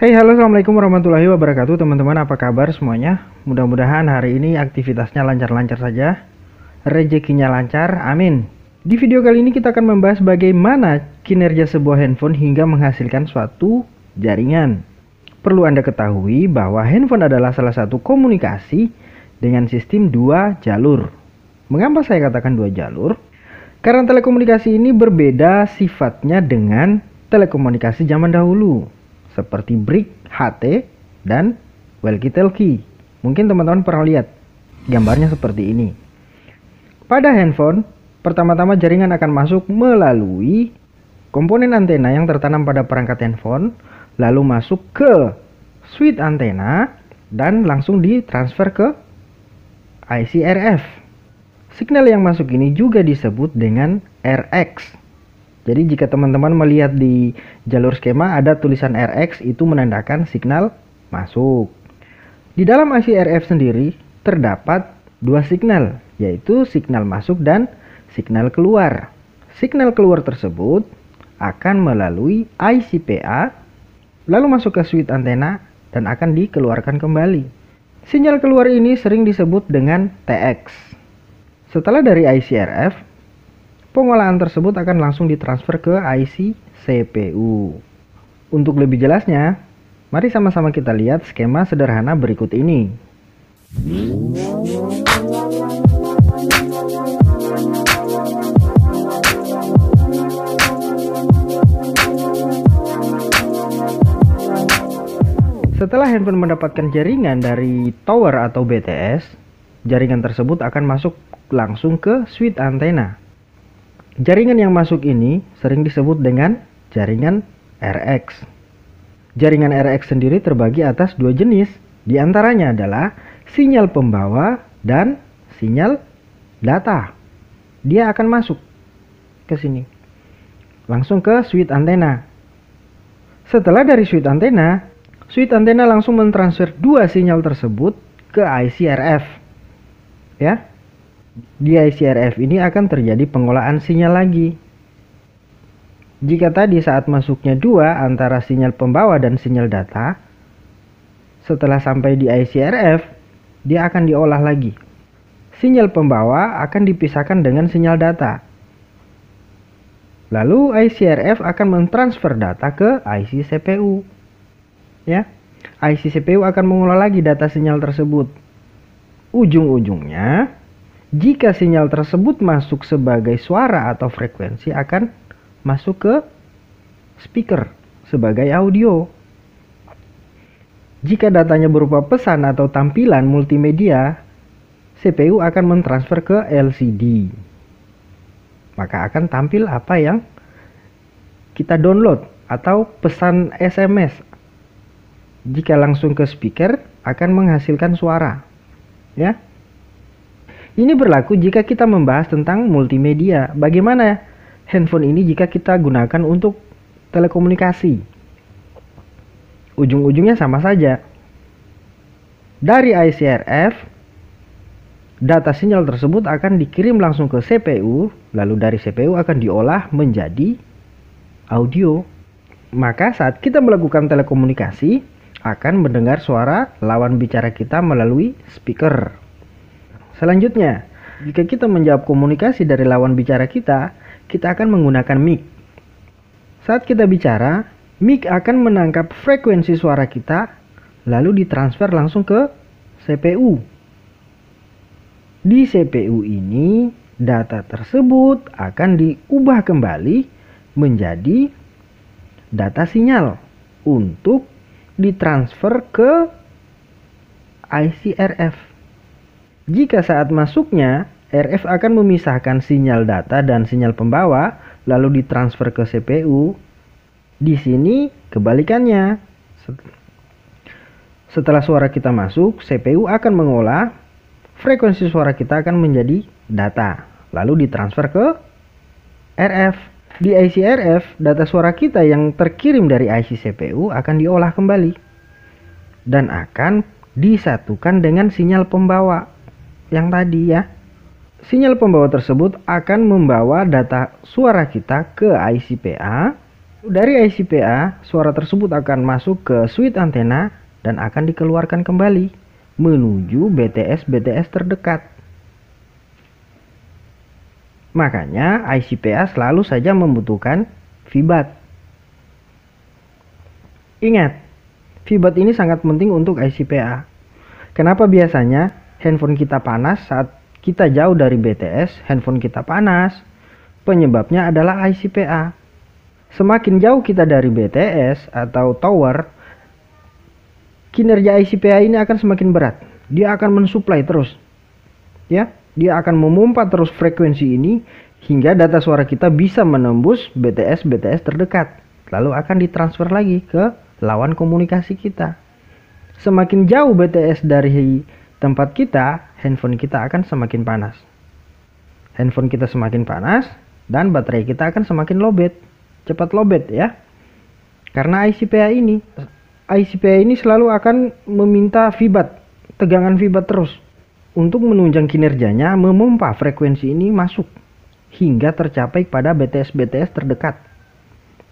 Hey halo assalamualaikum warahmatullahi wabarakatuh teman-teman apa kabar semuanya Mudah-mudahan hari ini aktivitasnya lancar-lancar saja Rezekinya lancar amin Di video kali ini kita akan membahas bagaimana kinerja sebuah handphone hingga menghasilkan suatu jaringan Perlu anda ketahui bahwa handphone adalah salah satu komunikasi dengan sistem dua jalur Mengapa saya katakan dua jalur? Karena telekomunikasi ini berbeda sifatnya dengan telekomunikasi zaman dahulu seperti brick, HT, dan walkie-talkie. Mungkin teman-teman pernah lihat gambarnya seperti ini. Pada handphone, pertama-tama jaringan akan masuk melalui komponen antena yang tertanam pada perangkat handphone, lalu masuk ke switch antena dan langsung ditransfer ke IC RF. Signal yang masuk ini juga disebut dengan RX jadi jika teman-teman melihat di jalur skema ada tulisan RX itu menandakan signal masuk. Di dalam IC RF sendiri terdapat dua signal, yaitu signal masuk dan signal keluar. Signal keluar tersebut akan melalui IC PA lalu masuk ke switch antena dan akan dikeluarkan kembali. Sinyal keluar ini sering disebut dengan TX. Setelah dari IC RF Pengolahan tersebut akan langsung ditransfer ke IC CPU. Untuk lebih jelasnya, mari sama-sama kita lihat skema sederhana berikut ini. Setelah handphone mendapatkan jaringan dari tower atau BTS, jaringan tersebut akan masuk langsung ke switch antena Jaringan yang masuk ini sering disebut dengan jaringan RX. Jaringan RX sendiri terbagi atas dua jenis, di antaranya adalah sinyal pembawa dan sinyal data. Dia akan masuk ke sini. Langsung ke switch antena. Setelah dari switch antena, switch antena langsung mentransfer dua sinyal tersebut ke IC RF. Ya di ICRF ini akan terjadi pengolahan sinyal lagi. Jika tadi saat masuknya dua antara sinyal pembawa dan sinyal data, setelah sampai di ICRF, dia akan diolah lagi. Sinyal pembawa akan dipisahkan dengan sinyal data. Lalu ICRF akan mentransfer data ke IC CPU. Ya, IC CPU akan mengolah lagi data sinyal tersebut. Ujung-ujungnya, jika sinyal tersebut masuk sebagai suara atau frekuensi akan masuk ke speaker sebagai audio. Jika datanya berupa pesan atau tampilan multimedia, CPU akan mentransfer ke LCD. Maka akan tampil apa yang kita download atau pesan SMS. Jika langsung ke speaker akan menghasilkan suara. Ya, ini berlaku jika kita membahas tentang multimedia. Bagaimana handphone ini jika kita gunakan untuk telekomunikasi? Ujung-ujungnya sama saja. Dari ICRF, data sinyal tersebut akan dikirim langsung ke CPU, lalu dari CPU akan diolah menjadi audio. Maka saat kita melakukan telekomunikasi, akan mendengar suara lawan bicara kita melalui speaker. Selanjutnya, jika kita menjawab komunikasi dari lawan bicara kita, kita akan menggunakan mic. Saat kita bicara, mic akan menangkap frekuensi suara kita lalu ditransfer langsung ke CPU. Di CPU ini, data tersebut akan diubah kembali menjadi data sinyal untuk ditransfer ke ICRF jika saat masuknya, RF akan memisahkan sinyal data dan sinyal pembawa, lalu ditransfer ke CPU. Di sini kebalikannya. Setelah suara kita masuk, CPU akan mengolah frekuensi suara kita akan menjadi data, lalu ditransfer ke RF. Di IC RF, data suara kita yang terkirim dari IC CPU akan diolah kembali dan akan disatukan dengan sinyal pembawa yang tadi ya. Sinyal pembawa tersebut akan membawa data suara kita ke ICPA. Dari ICPA, suara tersebut akan masuk ke switch antena dan akan dikeluarkan kembali menuju BTS-BTS terdekat. Makanya ICPA selalu saja membutuhkan VBAT. Ingat, VBAT ini sangat penting untuk ICPA. Kenapa biasanya handphone kita panas saat kita jauh dari BTS, handphone kita panas. Penyebabnya adalah ICPA. Semakin jauh kita dari BTS atau tower, kinerja ICPA ini akan semakin berat. Dia akan mensuplai terus. Ya, dia akan memompa terus frekuensi ini hingga data suara kita bisa menembus BTS BTS terdekat. Lalu akan ditransfer lagi ke lawan komunikasi kita. Semakin jauh BTS dari tempat kita, handphone kita akan semakin panas. Handphone kita semakin panas dan baterai kita akan semakin lobet. Cepat lobet ya. Karena ICPA ini, ICPA ini selalu akan meminta vibat, tegangan vibat terus untuk menunjang kinerjanya memompa frekuensi ini masuk hingga tercapai pada BTS-BTS terdekat.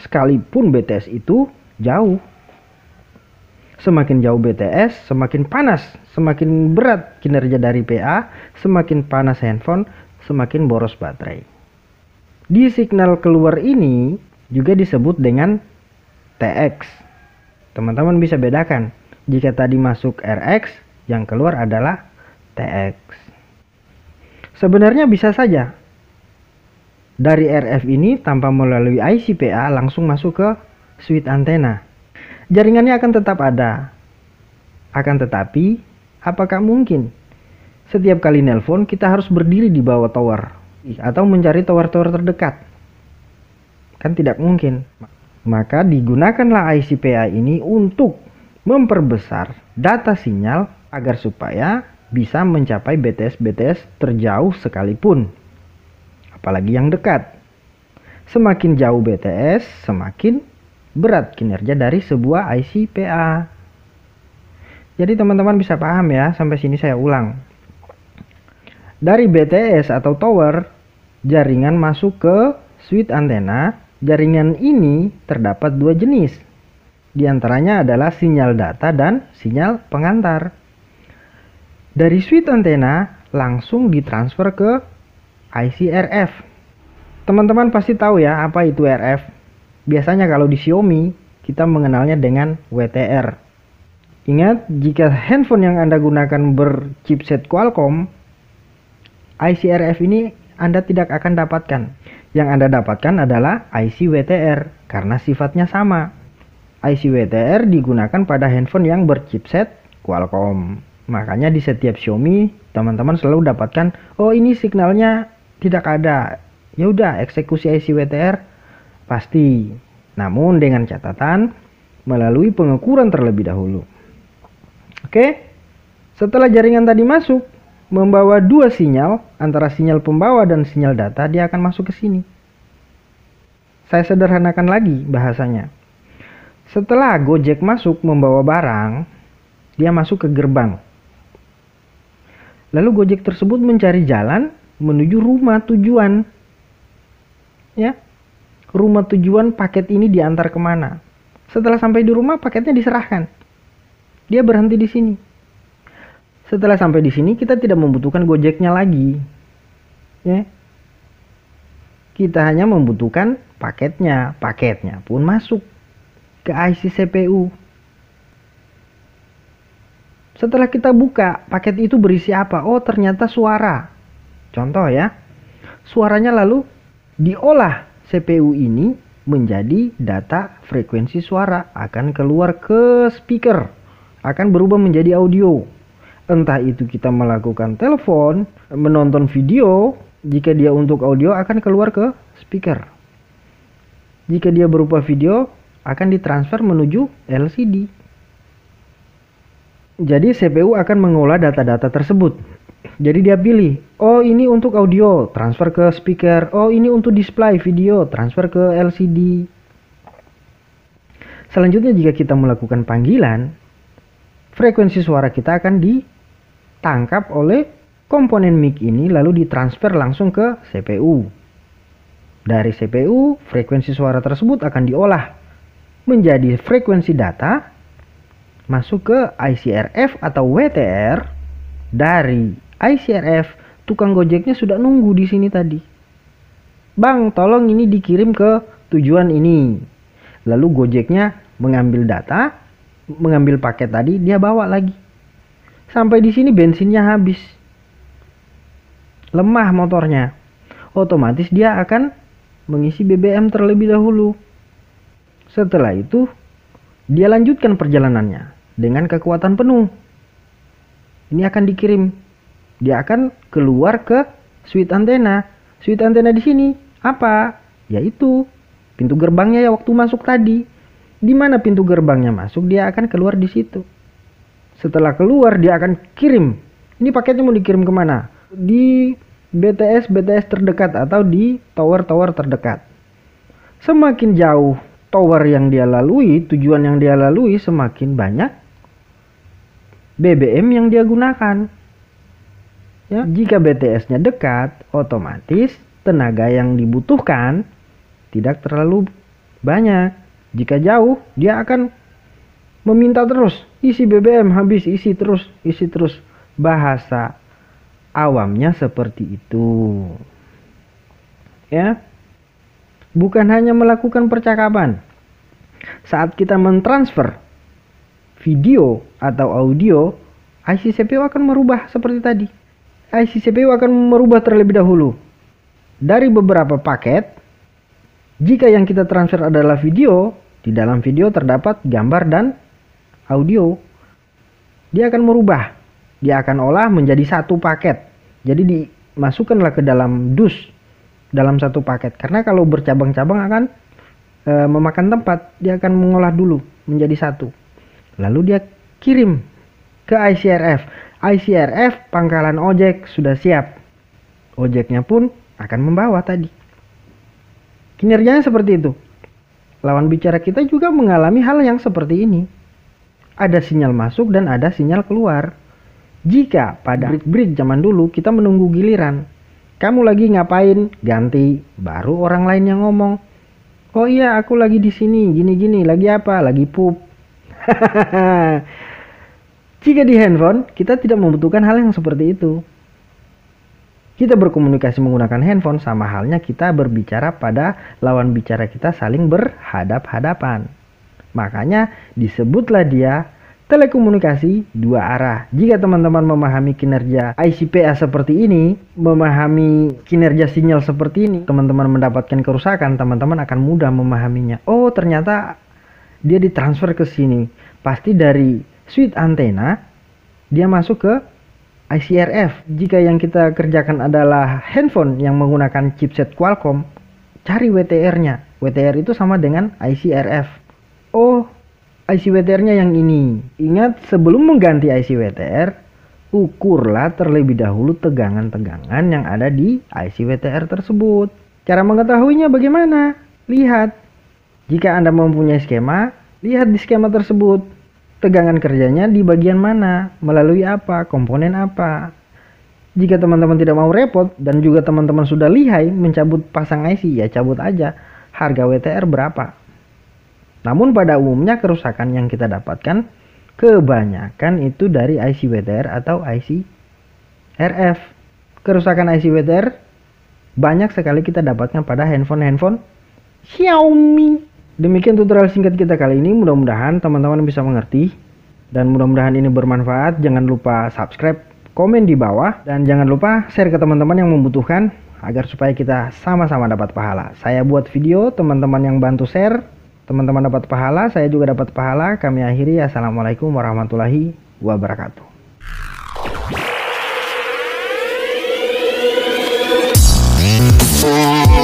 Sekalipun BTS itu jauh Semakin jauh BTS, semakin panas, semakin berat kinerja dari PA, semakin panas handphone, semakin boros baterai. Di signal keluar ini juga disebut dengan TX. Teman-teman bisa bedakan. Jika tadi masuk RX, yang keluar adalah TX. Sebenarnya bisa saja dari RF ini tanpa melalui IC PA langsung masuk ke switch antena jaringannya akan tetap ada. Akan tetapi, apakah mungkin setiap kali nelpon kita harus berdiri di bawah tower atau mencari tower-tower terdekat? Kan tidak mungkin. Maka digunakanlah ICPA ini untuk memperbesar data sinyal agar supaya bisa mencapai BTS-BTS terjauh sekalipun. Apalagi yang dekat. Semakin jauh BTS, semakin berat kinerja dari sebuah ICPA. Jadi teman-teman bisa paham ya, sampai sini saya ulang. Dari BTS atau tower, jaringan masuk ke switch antena. Jaringan ini terdapat dua jenis. Di antaranya adalah sinyal data dan sinyal pengantar. Dari switch antena langsung ditransfer ke IC RF. Teman-teman pasti tahu ya apa itu RF. Biasanya kalau di Xiaomi, kita mengenalnya dengan WTR. Ingat, jika handphone yang Anda gunakan berchipset Qualcomm, ICRF ini Anda tidak akan dapatkan. Yang Anda dapatkan adalah IC WTR karena sifatnya sama. IC WTR digunakan pada handphone yang berchipset Qualcomm. Makanya di setiap Xiaomi, teman-teman selalu dapatkan, oh ini signalnya tidak ada. Ya udah, eksekusi IC WTR pasti, namun dengan catatan melalui pengukuran terlebih dahulu. Oke, setelah jaringan tadi masuk, membawa dua sinyal antara sinyal pembawa dan sinyal data, dia akan masuk ke sini. Saya sederhanakan lagi bahasanya. Setelah Gojek masuk membawa barang, dia masuk ke gerbang. Lalu Gojek tersebut mencari jalan menuju rumah tujuan. Ya rumah tujuan paket ini diantar kemana. Setelah sampai di rumah, paketnya diserahkan. Dia berhenti di sini. Setelah sampai di sini, kita tidak membutuhkan gojeknya lagi. Ya. Kita hanya membutuhkan paketnya. Paketnya pun masuk ke IC CPU. Setelah kita buka, paket itu berisi apa? Oh, ternyata suara. Contoh ya. Suaranya lalu diolah CPU ini menjadi data frekuensi suara akan keluar ke speaker, akan berubah menjadi audio. Entah itu kita melakukan telepon, menonton video, jika dia untuk audio akan keluar ke speaker. Jika dia berupa video akan ditransfer menuju LCD. Jadi CPU akan mengolah data-data tersebut jadi dia pilih, oh ini untuk audio, transfer ke speaker. Oh ini untuk display video, transfer ke LCD. Selanjutnya jika kita melakukan panggilan, frekuensi suara kita akan ditangkap oleh komponen mic ini lalu ditransfer langsung ke CPU. Dari CPU, frekuensi suara tersebut akan diolah menjadi frekuensi data masuk ke ICRF atau WTR dari ICRF, tukang gojeknya sudah nunggu di sini tadi. Bang, tolong ini dikirim ke tujuan ini. Lalu gojeknya mengambil data, mengambil paket tadi, dia bawa lagi. Sampai di sini bensinnya habis. Lemah motornya. Otomatis dia akan mengisi BBM terlebih dahulu. Setelah itu, dia lanjutkan perjalanannya dengan kekuatan penuh. Ini akan dikirim dia akan keluar ke sweet antena. Sweet antena di sini apa? Yaitu pintu gerbangnya ya waktu masuk tadi. Di mana pintu gerbangnya masuk, dia akan keluar di situ. Setelah keluar, dia akan kirim. Ini paketnya mau dikirim kemana? Di BTS BTS terdekat atau di tower-tower terdekat. Semakin jauh tower yang dia lalui, tujuan yang dia lalui semakin banyak BBM yang dia gunakan bts ya. Jika BTS-nya dekat, otomatis tenaga yang dibutuhkan tidak terlalu banyak. Jika jauh, dia akan meminta terus, isi BBM habis, isi terus, isi terus. Bahasa awamnya seperti itu. Ya. Bukan hanya melakukan percakapan. Saat kita mentransfer video atau audio, ICCPO akan merubah seperti tadi. IC akan merubah terlebih dahulu. Dari beberapa paket, jika yang kita transfer adalah video, di dalam video terdapat gambar dan audio. Dia akan merubah, dia akan olah menjadi satu paket. Jadi dimasukkanlah ke dalam dus dalam satu paket. Karena kalau bercabang-cabang akan e, memakan tempat, dia akan mengolah dulu menjadi satu. Lalu dia kirim ke ICRF. ICRF pangkalan ojek sudah siap. Ojeknya pun akan membawa tadi. Kinerjanya seperti itu. Lawan bicara kita juga mengalami hal yang seperti ini. Ada sinyal masuk dan ada sinyal keluar. Jika pada break-break zaman dulu kita menunggu giliran. Kamu lagi ngapain? Ganti. Baru orang lain yang ngomong. Oh iya, aku lagi di sini, gini-gini, lagi apa? Lagi pup. Jika di handphone, kita tidak membutuhkan hal yang seperti itu. Kita berkomunikasi menggunakan handphone sama halnya kita berbicara pada lawan bicara kita saling berhadap-hadapan. Makanya disebutlah dia telekomunikasi dua arah. Jika teman-teman memahami kinerja ICPA seperti ini, memahami kinerja sinyal seperti ini, teman-teman mendapatkan kerusakan, teman-teman akan mudah memahaminya. Oh, ternyata dia ditransfer ke sini. Pasti dari switch antena, dia masuk ke ICRF. Jika yang kita kerjakan adalah handphone yang menggunakan chipset Qualcomm, cari WTR-nya. WTR itu sama dengan ICRF. Oh, IC WTR-nya yang ini. Ingat, sebelum mengganti IC WTR, ukurlah terlebih dahulu tegangan-tegangan yang ada di IC WTR tersebut. Cara mengetahuinya bagaimana? Lihat. Jika Anda mempunyai skema, lihat di skema tersebut. Tegangan kerjanya di bagian mana, melalui apa, komponen apa. Jika teman-teman tidak mau repot dan juga teman-teman sudah lihai mencabut pasang IC, ya cabut aja. Harga WTR berapa? Namun pada umumnya kerusakan yang kita dapatkan kebanyakan itu dari IC WTR atau IC RF. Kerusakan IC WTR banyak sekali kita dapatkan pada handphone-handphone Xiaomi. Demikian tutorial singkat kita kali ini. Mudah-mudahan teman-teman bisa mengerti dan mudah-mudahan ini bermanfaat. Jangan lupa subscribe, komen di bawah dan jangan lupa share ke teman-teman yang membutuhkan agar supaya kita sama-sama dapat pahala. Saya buat video, teman-teman yang bantu share, teman-teman dapat pahala, saya juga dapat pahala. Kami akhiri. Assalamualaikum warahmatullahi wabarakatuh. oh.